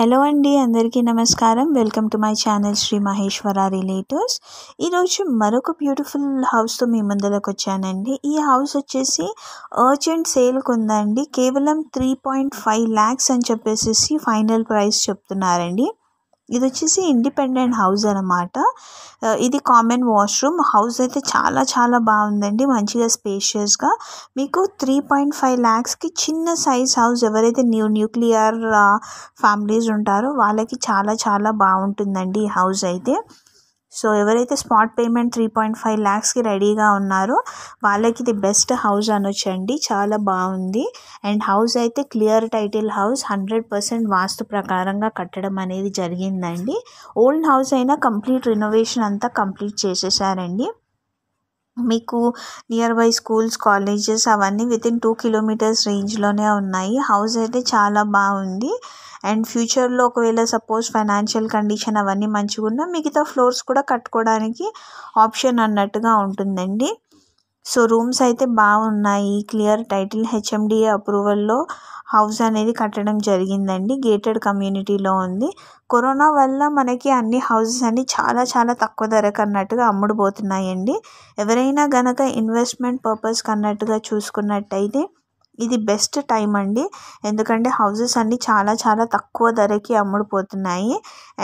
hello అండి అందరికీ నమస్కారం welcome to my channel Sri Maheshwara relatives ఈరోజు మరొక బ్యూటిఫుల్ హౌస్తో మీ ముందరకు వచ్చానండి ఈ హౌస్ వచ్చేసి అర్జెంట్ సేల్కి ఉందండి కేవలం త్రీ పాయింట్ ఫైవ్ ల్యాక్స్ అని చెప్పేసి ఫైనల్ ప్రైస్ చెప్తున్నారండి ఇది వచ్చేసి ఇండిపెండెంట్ హౌస్ అనమాట ఇది కామన్ వాష్రూమ్ హౌస్ అయితే చాలా చాలా బాగుందండి మంచిగా స్పేషియస్గా మీకు త్రీ పాయింట్ ఫైవ్ ల్యాక్స్కి చిన్న సైజ్ హౌస్ ఎవరైతే న్యూ న్యూక్లియర్ ఫ్యామిలీస్ ఉంటారో వాళ్ళకి చాలా చాలా బాగుంటుందండి ఈ హౌస్ అయితే సో ఎవరైతే spot payment three point five ల్యాక్స్కి రెడీగా ఉన్నారో వాళ్ళకి ఇది బెస్ట్ హౌస్ అనొచ్చండి చాలా బాగుంది అండ్ హౌస్ అయితే clear title house hundred percent vastu ప్రకారంగా కట్టడం అనేది జరిగిందండి ఓల్డ్ హౌస్ అయినా కంప్లీట్ రినోవేషన్ అంతా కంప్లీట్ చేసేసారండి మీకు నియర్ బై స్కూల్స్ కాలేజెస్ అవన్నీ వితిన్ టూ కిలోమీటర్స్ రేంజ్లోనే ఉన్నాయి హౌస్ అయితే చాలా బాగుంది అండ్ ఫ్యూచర్లో ఒకవేళ సపోజ్ ఫైనాన్షియల్ కండిషన్ అవన్నీ మంచిగా ఉన్నా మిగతా ఫ్లోర్స్ కూడా కట్టుకోవడానికి ఆప్షన్ అన్నట్టుగా ఉంటుందండి సో రూమ్స్ అయితే బాగున్నాయి క్లియర్ టైటిల్ హెచ్ఎండిఏ అప్రూవల్లో హౌస్ అనేది కట్టడం జరిగిందండి గేటెడ్ కమ్యూనిటీలో ఉంది కరోనా వల్ల మనకి అన్ని హౌసెస్ అన్ని చాలా చాలా తక్కువ ధరకు అన్నట్టుగా అమ్ముడుపోతున్నాయండి ఎవరైనా గనక ఇన్వెస్ట్మెంట్ పర్పస్కి అన్నట్టుగా చూసుకున్నట్టయితే ఇది బెస్ట్ టైం అండి ఎందుకంటే హౌసెస్ అన్నీ చాలా చాలా తక్కువ ధరకి అమ్ముడుపోతున్నాయి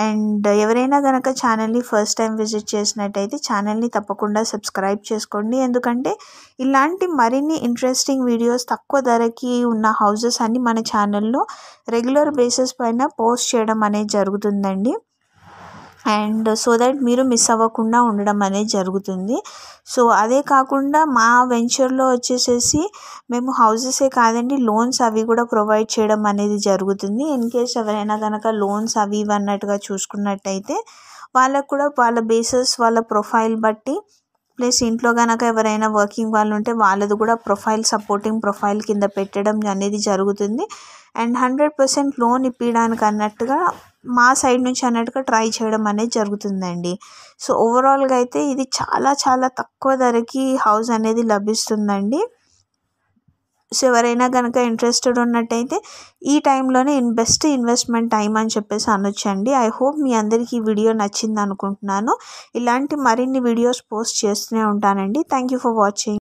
అండ్ ఎవరైనా కనుక ఛానల్ని ఫస్ట్ టైం విజిట్ చేసినట్టయితే ఛానల్ని తప్పకుండా సబ్స్క్రైబ్ చేసుకోండి ఎందుకంటే ఇలాంటి మరిన్ని ఇంట్రెస్టింగ్ వీడియోస్ తక్కువ ధరకి ఉన్న హౌసెస్ అన్ని మన ఛానల్లో రెగ్యులర్ బేసిస్ పైన పోస్ట్ చేయడం అనేది జరుగుతుందండి అండ్ సో దట్ మీరు మిస్ అవ్వకుండా ఉండడం అనేది జరుగుతుంది సో అదే కాకుండా మా వెంచర్లో వచ్చేసేసి మేము హౌజెసే కాదండి లోన్స్ అవి కూడా ప్రొవైడ్ చేయడం అనేది జరుగుతుంది ఇన్ కేస్ ఎవరైనా కనుక లోన్స్ అవి ఇవి అన్నట్టుగా చూసుకున్నట్టయితే వాళ్ళకు కూడా వాళ్ళ బేసిస్ వాళ్ళ ప్రొఫైల్ బట్టి ప్లస్ ఇంట్లో కనుక ఎవరైనా వర్కింగ్ వాళ్ళు ఉంటే వాళ్ళది కూడా ప్రొఫైల్ సపోర్టింగ్ ప్రొఫైల్ కింద పెట్టడం అనేది జరుగుతుంది అండ్ హండ్రెడ్ పర్సెంట్ లోన్ ఇప్పించడానికి అన్నట్టుగా మా సైడ్ నుంచి అన్నట్టుగా ట్రై చేయడం అనేది జరుగుతుందండి సో ఓవరాల్గా అయితే ఇది చాలా చాలా తక్కువ ధరకి హౌస్ అనేది లభిస్తుందండి సో ఎవరైనా కనుక ఇంట్రెస్టెడ్ ఉన్నట్టయితే ఈ టైంలోనే బెస్ట్ ఇన్వెస్ట్మెంట్ టైం అని చెప్పేసి అనొచ్చండి ఐ హోప్ మీ అందరికీ ఈ వీడియో నచ్చింది అనుకుంటున్నాను ఇలాంటి మరిన్ని వీడియోస్ పోస్ట్ చేస్తూనే ఉంటానండి థ్యాంక్ యూ ఫర్ వాచింగ్